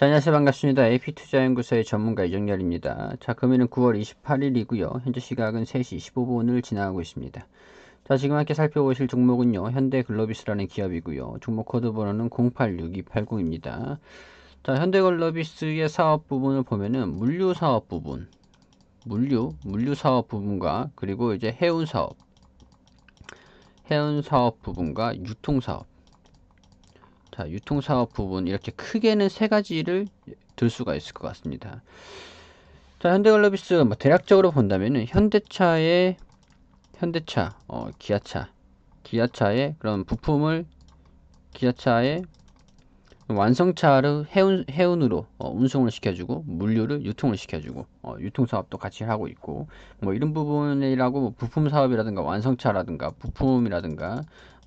자, 안녕하세요. 반갑습니다. AP투자연구소의 전문가 이정렬입니다. 자, 금일은 9월 28일이고요. 현재 시각은 3시 15분을 지나가고 있습니다. 자, 지금 함께 살펴보실 종목은요. 현대글로비스라는 기업이고요. 종목 코드 번호는 086280입니다. 자, 현대글로비스의 사업 부분을 보면은 물류 사업 부분, 물류, 물류 사업 부분과 그리고 이제 해운 사업, 해운 사업 부분과 유통 사업 자, 유통사업 부분 이렇게 크게는 세 가지를 들 수가 있을 것 같습니다. 자, 현대글로비스뭐 대략적으로 본다면은 현대차의 현대차, 어, 기아차, 기아차의 그런 부품을 기아차의 완성차를 해운, 해운으로 어, 운송을 시켜주고 물류를 유통을 시켜주고 어, 유통사업도 같이 하고 있고 뭐 이런 부분이라고 뭐 부품사업이라든가 완성차라든가 부품이라든가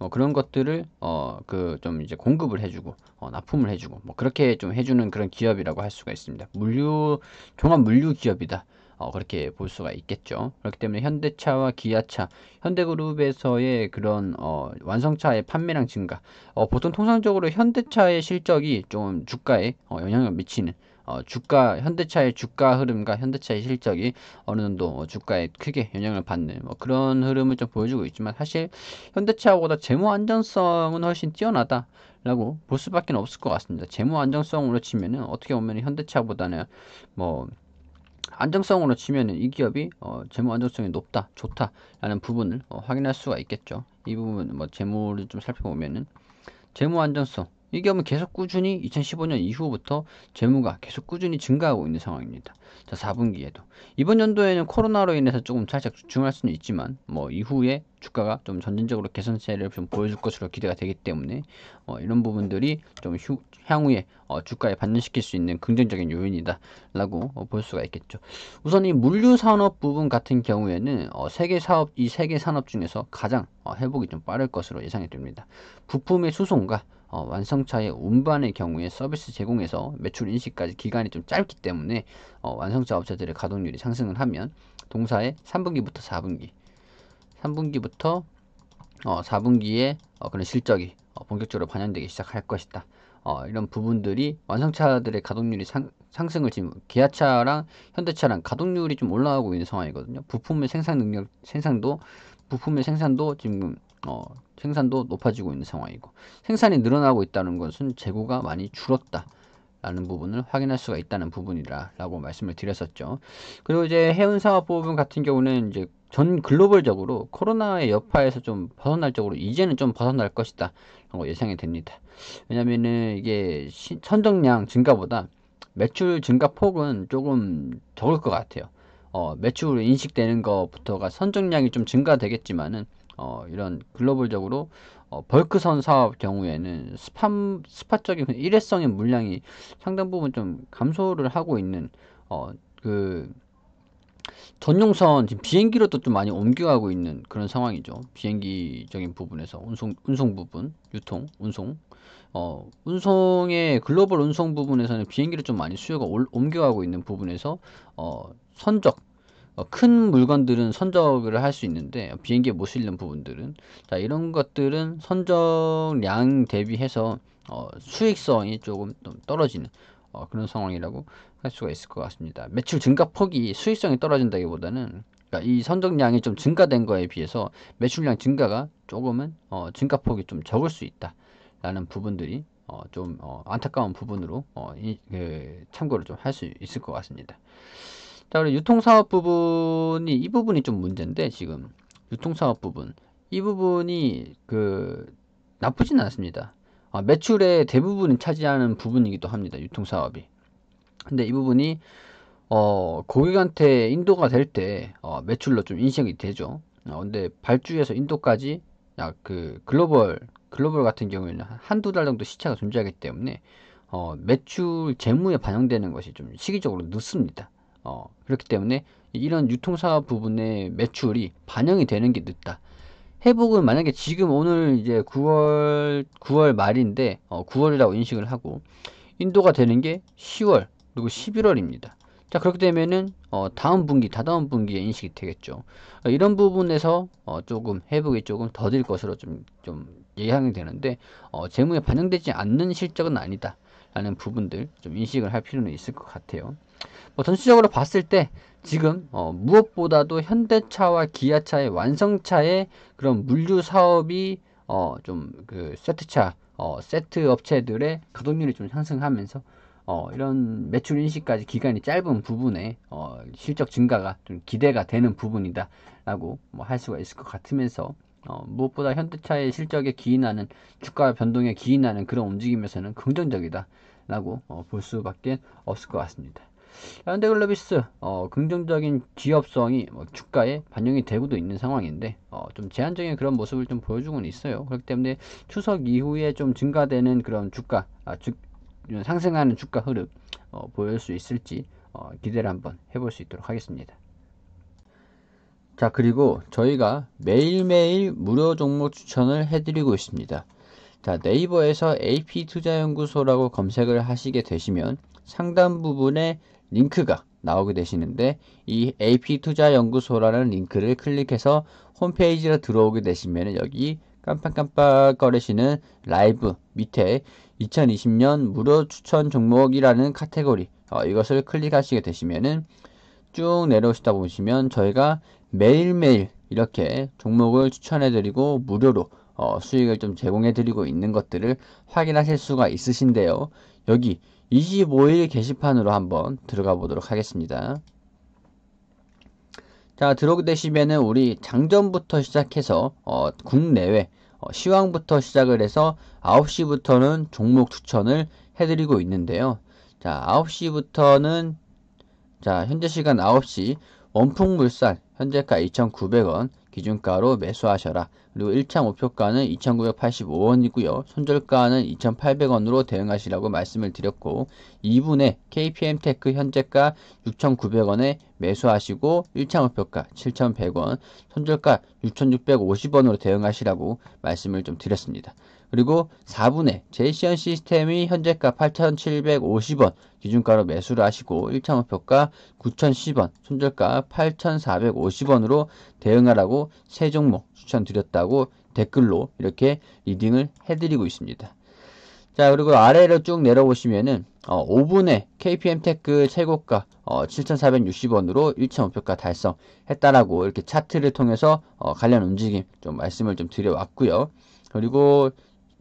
어, 그런 것들을 어, 그 좀 이제 공급을 해주고 어, 납품을 해주고 뭐 그렇게 좀 해주는 그런 기업이라고 할 수가 있습니다. 물류 종합 물류 기업이다. 어, 그렇게 볼 수가 있겠죠. 그렇기 때문에 현대차와 기아차, 현대그룹에서의 그런 어, 완성차의 판매량 증가, 어, 보통 통상적으로 현대차의 실적이 좀 주가에 어, 영향을 미치는 어, 주가 현대차의 주가 흐름과 현대차의 실적이 어느 정도 뭐 주가에 크게 영향을 받는 뭐 그런 흐름을 좀 보여주고 있지만 사실 현대차보다 재무 안정성은 훨씬 뛰어나다. 라고 볼 수밖에 없을 것 같습니다. 재무 안정성으로 치면은 어떻게 보면 현대차보다는 뭐 안정성으로 치면은 이 기업이 어, 재무 안정성이 높다, 좋다라는 부분을 어, 확인할 수가 있겠죠. 이 부분 뭐 재무를 좀 살펴보면은 재무 안정성 이 경우 은 계속 꾸준히 2015년 이후부터 재무가 계속 꾸준히 증가하고 있는 상황입니다. 자, 4분기에도. 이번 연도에는 코로나로 인해서 조금 살짝 주춤할 수는 있지만, 뭐, 이후에 주가가 좀 전진적으로 개선세를 좀 보여줄 것으로 기대가 되기 때문에, 어, 이런 부분들이 좀 휴, 향후에 어, 주가에 반영시킬 수 있는 긍정적인 요인이다라고 어, 볼 수가 있겠죠. 우선 이 물류산업 부분 같은 경우에는, 어, 세계 사업, 이 세계 산업 중에서 가장 어, 회복이 좀 빠를 것으로 예상이 됩니다. 부품의 수송과 어, 완성차의 운반의 경우에 서비스 제공에서 매출 인식까지 기간이 좀 짧기 때문에 어, 완성차 업체들의 가동률이 상승을 하면 동사의 3분기부터 4분기 3분기부터 어, 4분기에 어, 그런 실적이 어, 본격적으로 반영되기 시작할 것이다. 어, 이런 부분들이 완성차들의 가동률이 상, 상승을 지금 기아차랑 현대차랑 가동률이 좀 올라가고 있는 상황이거든요. 부품의 생산 능력 생산도 부품의 생산도 지금 어, 생산도 높아지고 있는 상황이고 생산이 늘어나고 있다는 것은 재고가 많이 줄었다. 라는 부분을 확인할 수가 있다는 부분이라고 말씀을 드렸었죠. 그리고 이제 해운 사업 부분 같은 경우는 이제 전 글로벌적으로 코로나의 여파에서 좀 벗어날 적으로 이제는 좀 벗어날 것이다 라고 예상이 됩니다. 왜냐면은 이게 선정량 증가보다 매출 증가 폭은 조금 적을 것 같아요. 어, 매출로 인식되는 것부터가 선정량이 좀 증가되겠지만은 어, 이런 글로벌적으로 어, 벌크선 사업 경우에는 스팜, 스팟적인 그 일회성의 물량이 상당 부분 좀 감소를 하고 있는 어, 그 전용선 지금 비행기로도 좀 많이 옮겨가고 있는 그런 상황이죠. 비행기적인 부분에서 운송 운송 부분, 유통, 운송. 어, 운송의 글로벌 운송 부분에서는 비행기를 좀 많이 수요가 올, 옮겨가고 있는 부분에서 어, 선적 어, 큰 물건들은 선적을 할 수 있는데 비행기에 못 실는 부분들은 자 이런 것들은 선적량 대비해서 어, 수익성이 조금 좀 떨어지는 어, 그런 상황이라고 할 수가 있을 것 같습니다. 매출 증가 폭이 수익성이 떨어진다기보다는 그러니까 이 선적량이 좀 증가된 거에 비해서 매출량 증가가 조금은 어, 증가 폭이 좀 적을 수 있다라는 부분들이 어, 좀 어, 안타까운 부분으로 어, 이, 그, 참고를 좀 할 수 있을 것 같습니다. 자, 그리고 유통사업 부분이 이 부분이 좀 문제인데 지금 유통사업 부분 이 부분이 그 나쁘진 않습니다. 아, 매출의 대부분을 차지하는 부분이기도 합니다. 유통사업이. 근데 이 부분이 어, 고객한테 인도가 될 때 어, 매출로 좀 인식이 되죠. 어, 근데 발주에서 인도까지 아, 그 글로벌 글로벌 같은 경우에는 한두 달 정도 시차가 존재하기 때문에 어, 매출 재무에 반영되는 것이 좀 시기적으로 늦습니다. 어, 그렇기 때문에 이런 유통사업 부분의 매출이 반영이 되는 게 늦다. 회복은 만약에 지금 오늘 이제 9월 9월 말인데 어, 9월이라고 인식을 하고 인도가 되는 게 10월 그리고 11월입니다. 자 그렇게 되면은 어, 다음 분기 다다음 분기에 인식이 되겠죠. 어, 이런 부분에서 어, 조금 회복이 조금 더딜 것으로 좀 좀 예상이 되는데 어, 재무에 반영되지 않는 실적은 아니다. 라는 부분들 좀 인식을 할 필요는 있을 것 같아요. 뭐 전체적으로 봤을 때 지금 어, 무엇보다도 현대차와 기아차의 완성차의 그런 물류 사업이 어, 좀 그 세트차 어, 세트 업체들의 가동률이 좀 상승하면서 어, 이런 매출 인식까지 기간이 짧은 부분에 어, 실적 증가가 좀 기대가 되는 부분이다라고 뭐 할 수가 있을 것 같으면서 어, 무엇보다 현대차의 실적에 기인하는 주가 변동에 기인하는 그런 움직임에서는 긍정적이다 라고 어, 볼 수밖에 없을 것 같습니다. 현대글로비스 어, 긍정적인 기업성이 뭐 주가에 반영이 되고도 있는 상황인데 어, 좀 제한적인 그런 모습을 좀 보여주고는 있어요. 그렇기 때문에 추석 이후에 좀 증가되는 그런 주가 아, 주, 상승하는 주가 흐름 어, 보일 수 있을지 어, 기대를 한번 해볼 수 있도록 하겠습니다. 자 그리고 저희가 매일매일 무료 종목 추천을 해드리고 있습니다. 자 네이버에서 AP투자연구소라고 검색을 하시게 되시면 상단 부분에 링크가 나오게 되시는데 이 AP투자연구소라는 링크를 클릭해서 홈페이지로 들어오게 되시면 여기 깜빡깜빡거리시는 라이브 밑에 2020년 무료 추천 종목이라는 카테고리 어, 이것을 클릭하시게 되시면은 쭉 내려오시다 보시면 저희가 매일매일 이렇게 종목을 추천해드리고 무료로 어, 수익을 좀 제공해드리고 있는 것들을 확인하실 수가 있으신데요. 여기 25일 게시판으로 한번 들어가 보도록 하겠습니다. 자 들어오게 되시면은 우리 장전부터 시작해서 어, 국내외 어, 시황부터 시작을 해서 9시부터는 종목 추천을 해드리고 있는데요. 자 9시부터는 자, 현재 시간 9시 원풍물산 현재가 2,900원 기준가로 매수하셔라. 그리고 1차 목표가는 2,985원이고요. 손절가는 2,800원으로 대응하시라고 말씀을 드렸고 2분에 KPM테크 현재가 6,900원에 매수하시고 1차 목표가 7,100원, 손절가 6,650원으로 대응하시라고 말씀을 좀 드렸습니다. 그리고 4분의 제시언 시스템이 현재가 8,750원 기준가로 매수를 하시고 1차 목표가 9,010원 손절가 8,450원으로 대응하라고 세 종목 추천드렸다고 댓글로 이렇게 리딩을 해드리고 있습니다. 자 그리고 아래로 쭉 내려보시면은 어, 5분의 KPM테크 최고가 어, 7,460원으로 1차 목표가 달성했다라고 이렇게 차트를 통해서 어, 관련 움직임 좀 말씀을 좀 드려왔고요. 그리고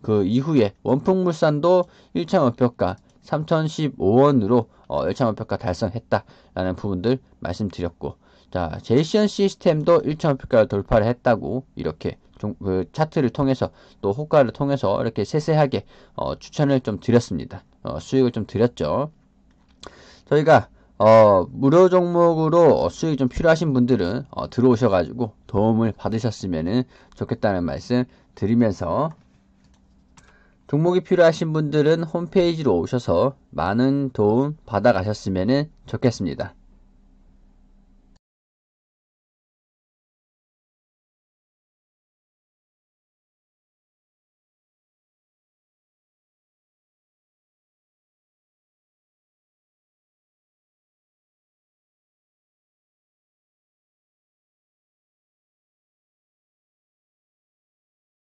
그 이후에 원풍물산도 1차 목표가 3,015원으로 어, 1차 목표가 달성했다라는 부분들 말씀드렸고 자 제이션 시스템도 1차 목표가를 돌파를 했다고 이렇게 그 차트를 통해서 또 호가를 통해서 이렇게 세세하게 어, 추천을 좀 드렸습니다. 어, 수익을 좀 드렸죠. 저희가 어, 무료 종목으로 수익이 좀 필요하신 분들은 어, 들어오셔가지고 도움을 받으셨으면 좋겠다는 말씀 드리면서 등록이 필요하신 분들은 홈페이지로 오셔서 많은 도움 받아가셨으면 좋겠습니다.